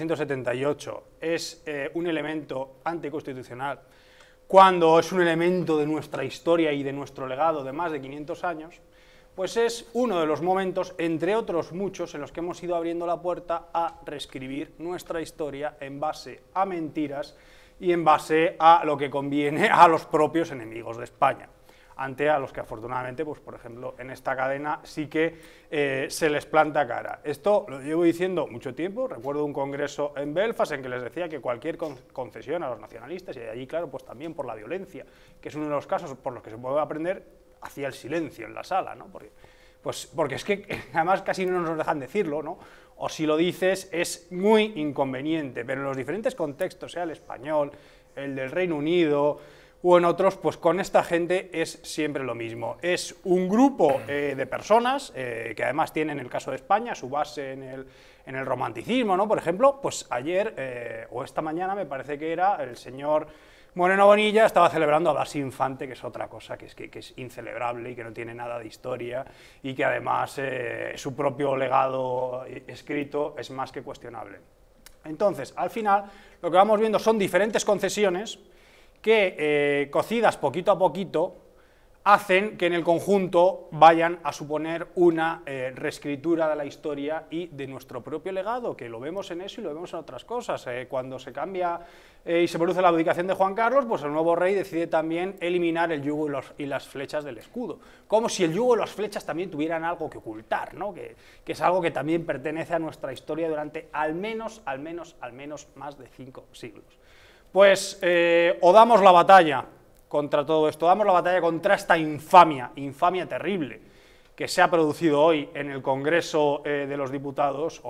178 es eh, un elemento anticonstitucional cuando es un elemento de nuestra historia y de nuestro legado de más de 500 años, pues es uno de los momentos, entre otros muchos, en los que hemos ido abriendo la puerta a reescribir nuestra historia en base a mentiras y en base a lo que conviene a los propios enemigos de España ante a los que afortunadamente, pues por ejemplo, en esta cadena sí que eh, se les planta cara. Esto lo llevo diciendo mucho tiempo, recuerdo un congreso en Belfast en que les decía que cualquier concesión a los nacionalistas, y allí claro, pues también por la violencia, que es uno de los casos por los que se puede aprender, hacía el silencio en la sala, ¿no? Porque, pues porque es que además casi no nos dejan decirlo, ¿no? O si lo dices es muy inconveniente, pero en los diferentes contextos, sea el español, el del Reino Unido, o en otros, pues con esta gente es siempre lo mismo. Es un grupo eh, de personas eh, que además tienen, en el caso de España, su base en el, en el romanticismo, ¿no? Por ejemplo, pues ayer eh, o esta mañana me parece que era el señor Moreno Bonilla estaba celebrando a Blas Infante, que es otra cosa que es, que, que es incelebrable y que no tiene nada de historia y que además su propio legado escrito es más que cuestionable. Entonces, al final, lo que vamos viendo son diferentes concesiones que eh, cocidas poquito a poquito hacen que en el conjunto vayan a suponer una eh, reescritura de la historia y de nuestro propio legado, que lo vemos en eso y lo vemos en otras cosas. Eh, cuando se cambia y se produce la abdicación de Juan Carlos, pues el nuevo rey decide también eliminar el yugo y, las flechas del escudo, como si el yugo y las flechas también tuvieran algo que ocultar, que, que es algo que también pertenece a nuestra historia durante al menos, al menos, al menos más de cinco siglos. Pues eh, o damos la batalla contra todo esto, damos la batalla contra esta infamia, infamia terrible que se ha producido hoy en el Congreso eh, de los Diputados,